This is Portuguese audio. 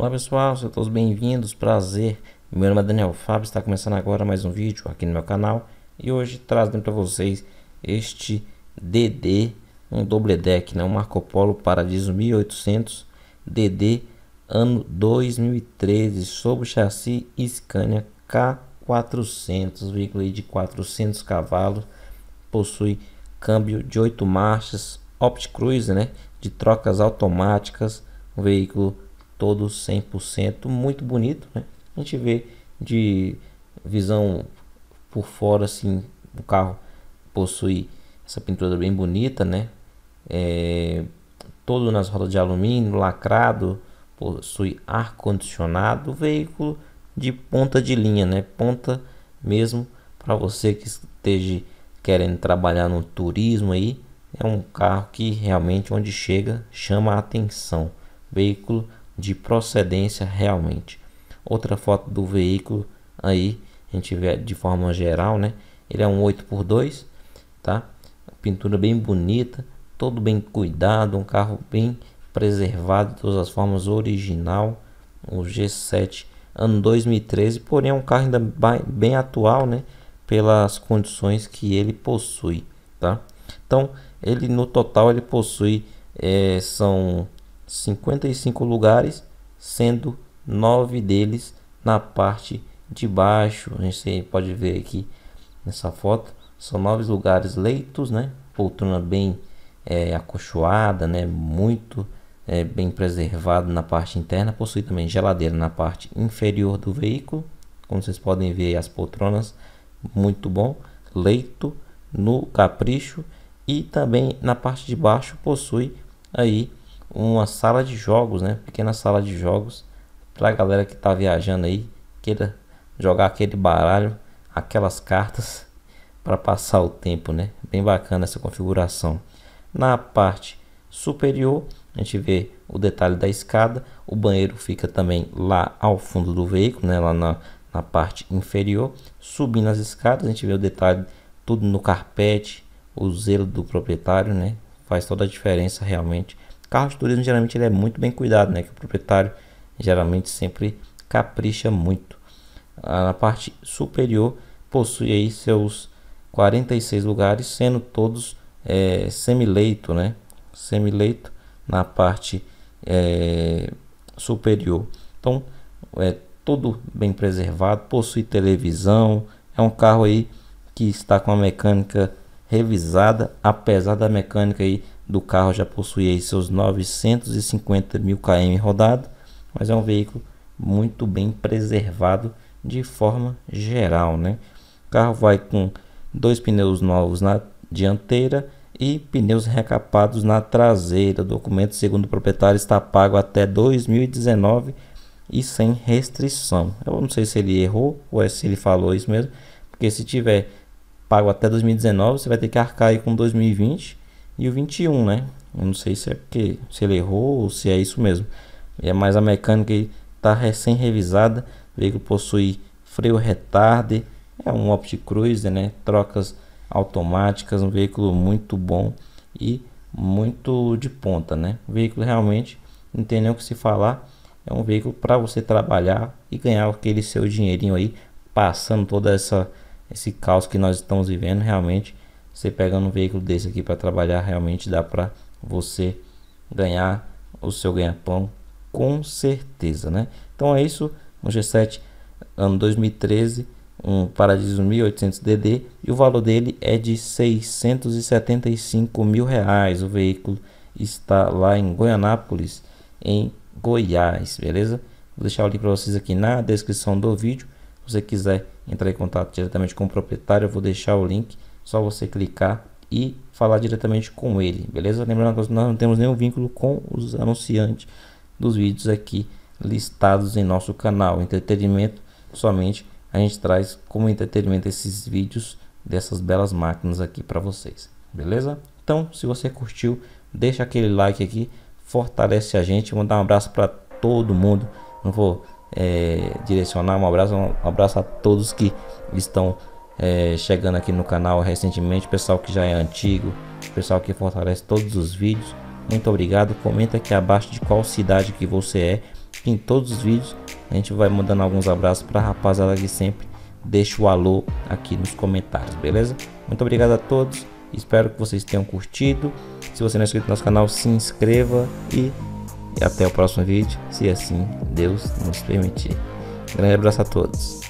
Olá pessoal, sejam todos bem-vindos, prazer. Meu nome é Daniel Fábio, está começando agora mais um vídeo aqui no meu canal e hoje trazendo para vocês este DD, um doble deck, né? um Marco Polo Paradiso 1800 DD ano 2013 sob chassi Scania K400, veículo de 400 cavalos, possui câmbio de 8 marchas, cruise, né, de trocas automáticas, um veículo todo 100%, muito bonito, né? A gente vê de visão por fora assim, o carro possui essa pintura bem bonita, né? É, todo nas rodas de alumínio, lacrado, possui ar condicionado, veículo de ponta de linha, né? Ponta mesmo para você que esteja querendo trabalhar no turismo aí, é um carro que realmente onde chega chama a atenção. Veículo de procedência realmente. Outra foto do veículo aí, a gente vê de forma geral, né? Ele é um 8x2, tá? Pintura bem bonita, todo bem cuidado, um carro bem preservado de todas as formas, original, o G7 ano 2013, porém é um carro ainda bem atual, né? Pelas condições que ele possui, tá? Então, ele no total ele possui é, são 55 lugares, sendo nove deles na parte de baixo. A gente pode ver aqui nessa foto, são nove lugares leitos, né? Poltrona bem é, acolchoada, né? Muito é, bem preservado na parte interna. Possui também geladeira na parte inferior do veículo. Como vocês podem ver, as poltronas muito bom, leito no capricho e também na parte de baixo possui aí uma sala de jogos, né? Pequena sala de jogos para a galera que está viajando aí, queira jogar aquele baralho, aquelas cartas para passar o tempo, né? Bem bacana essa configuração. Na parte superior, a gente vê o detalhe da escada. O banheiro fica também lá ao fundo do veículo, né? lá na, na parte inferior. Subindo as escadas, a gente vê o detalhe tudo no carpete, o zelo do proprietário, né? Faz toda a diferença realmente Carro de turismo geralmente ele é muito bem cuidado, né? Que o proprietário geralmente sempre capricha muito. Ah, na parte superior possui aí seus 46 lugares, sendo todos é, semileito, né? Semi-leito na parte é, superior. Então é todo bem preservado, possui televisão, é um carro aí que está com a mecânica revisada, apesar da mecânica aí do carro já possuía seus 950 mil km rodado, mas é um veículo muito bem preservado de forma geral, né? O carro vai com dois pneus novos na dianteira e pneus recapados na traseira. O documento, segundo o proprietário, está pago até 2019 e sem restrição. Eu não sei se ele errou ou é se ele falou isso mesmo, porque se tiver pago até 2019, você vai ter que arcar aí com 2020 e o 21, né? Eu não sei se é porque se ele errou ou se é isso mesmo. É mais a mecânica está recém revisada. O veículo possui freio retarde, é um Opticruiser, né? Trocas automáticas, um veículo muito bom e muito de ponta, né? O veículo realmente não tem nem o que se falar. É um veículo para você trabalhar e ganhar aquele seu dinheirinho aí, passando toda essa esse caos que nós estamos vivendo realmente você pegando um veículo desse aqui para trabalhar, realmente dá para você ganhar o seu ganha-pão com certeza, né? Então é isso, um G7 ano 2013, um Paradiso 1800DD e o valor dele é de 675 mil reais. O veículo está lá em Goianápolis, em Goiás, beleza? Vou deixar o link para vocês aqui na descrição do vídeo. Se você quiser entrar em contato diretamente com o proprietário, eu vou deixar o link. Só você clicar e falar diretamente com ele, beleza? Lembrando que nós não temos nenhum vínculo com os anunciantes dos vídeos aqui listados em nosso canal. Entretenimento somente a gente traz como entretenimento esses vídeos dessas belas máquinas aqui para vocês, beleza? Então, se você curtiu, deixa aquele like aqui, fortalece a gente, mandar um abraço para todo mundo. Não vou é, direcionar um abraço, um abraço a todos que estão é, chegando aqui no canal recentemente, pessoal que já é antigo, pessoal que fortalece todos os vídeos, muito obrigado. Comenta aqui abaixo de qual cidade que você é, em todos os vídeos a gente vai mandando alguns abraços para a rapaziada que sempre deixa o alô aqui nos comentários, beleza? Muito obrigado a todos, espero que vocês tenham curtido. Se você não é inscrito no nosso canal, se inscreva e, e até o próximo vídeo, se assim Deus nos permitir. grande abraço a todos.